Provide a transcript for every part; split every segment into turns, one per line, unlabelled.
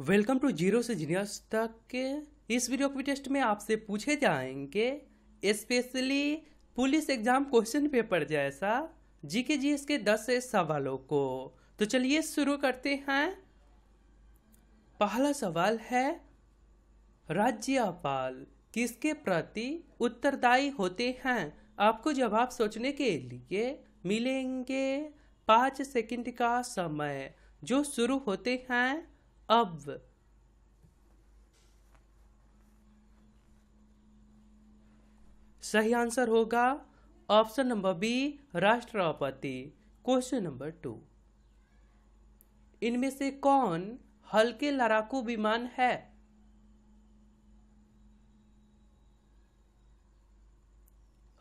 welcome to zero से genius तक इस वीडियो के टेस्ट में आपसे पूछे जाएंगे specially police exam question paper जैसा जीके जीएस के दस से सवालों को तो चलिए शुरू करते हैं पहला सवाल है राज्यपाल किसके प्रति उत्तरदायी होते हैं आपको जवाब सोचने के लिए मिलेंगे पाँच सेकंड का समय जो शुरू होते हैं अब सही आंसर होगा ऑप्शन नंबर बी राष्ट्रपति क्वेश्चन नंबर टू इनमें से कौन हल्के लड़ाकू विमान है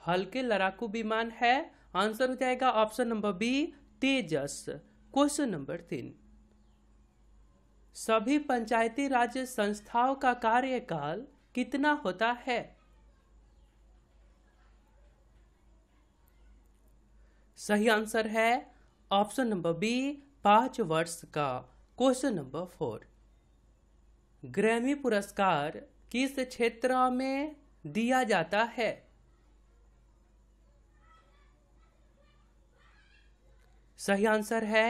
हल्के लड़ाकू विमान है आंसर हो जाएगा option number B Tejas question number तीन सभी पंचायती राज संस्थाओं का कार्यकाल कितना होता है सही आंसर है ऑप्शन नंबर बी पांच वर्ष का क्वेश्चन नंबर फोर ग्रैमी पुरस्कार किस क्षेत्र में दिया जाता है सही आंसर है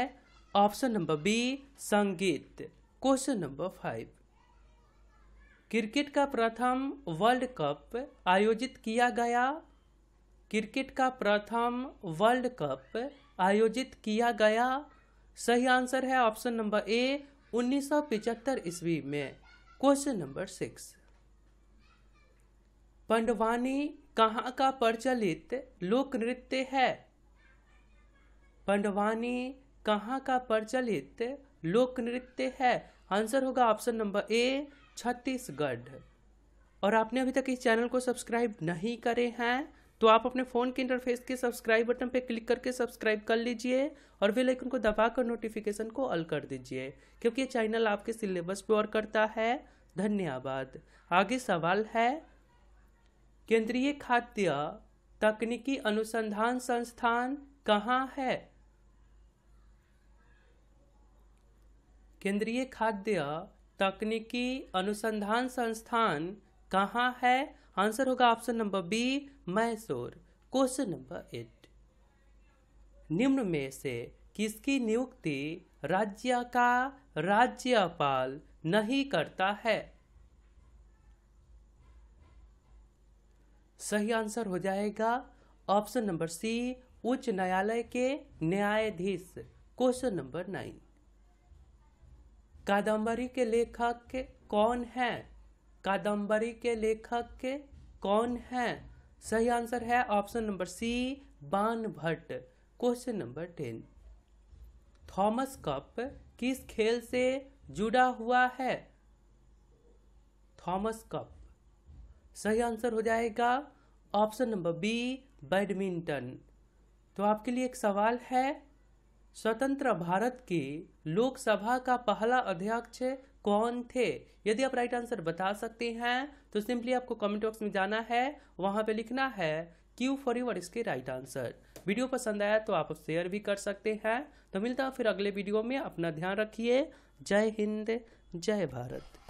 ऑप्शन नंबर बी संगीत क्वेश्चन नंबर फाइव क्रिकेट का प्रथम वर्ल्ड कप आयोजित किया गया क्रिकेट का प्रथम वर्ल्ड कप आयोजित किया गया सही आंसर है ऑप्शन नंबर ए 1975 ईस्वी में क्वेश्चन नंबर सिक्स पंडवानी कहाँ का प्रचलित लोक नृत्य है पंडवानी कहाँ का प्रचलित लोक नृत्य है आंसर होगा ऑप्शन नंबर ए छत्तीसगढ़ और आपने अभी तक इस चैनल को सब्सक्राइब नहीं करे हैं तो आप अपने फ़ोन के इंटरफेस के सब्सक्राइब बटन पर क्लिक करके सब्सक्राइब कर लीजिए और बेल आइकन को दबाकर नोटिफिकेशन को अल कर दीजिए क्योंकि ये चैनल आपके सिलेबस पर और करता है धन्यवाद आगे सवाल है केंद्रीय खाद्य तकनीकी अनुसंधान संस्थान कहाँ है केंद्रीय खाद्य तकनीकी अनुसंधान संस्थान कहाँ है आंसर होगा option number B Mysore question number eight निम्न में से किसकी नियुक्ति राज्य का राज्यपाल नहीं करता है सही आंसर हो जाएगा ऑप्शन नंबर सी उच्च न्यायालय के न्यायाधीश क्वेश्चन नंबर नाइन कादम्बरी के लेखक के कौन है कादम्बरी के लेखक के कौन है सही आंसर है option number C Ban Bhatt question number ten Thomas cup किस खेल से जुड़ा हुआ है थॉमस कप सही आंसर हो जाएगा ऑप्शन नंबर बी बैडमिंटन तो आपके लिए एक सवाल है स्वतंत्र भारत की लोकसभा का पहला अध्यक्ष कौन थे यदि आप राइट आंसर बता सकते हैं तो सिंपली आपको कमेंट बॉक्स में जाना है वहां पे लिखना है क्यू फॉर यूर इसके राइट आंसर वीडियो पसंद आया तो आप शेयर भी कर सकते हैं तो मिलता है फिर अगले वीडियो में अपना ध्यान रखिए जय हिंद जय भारत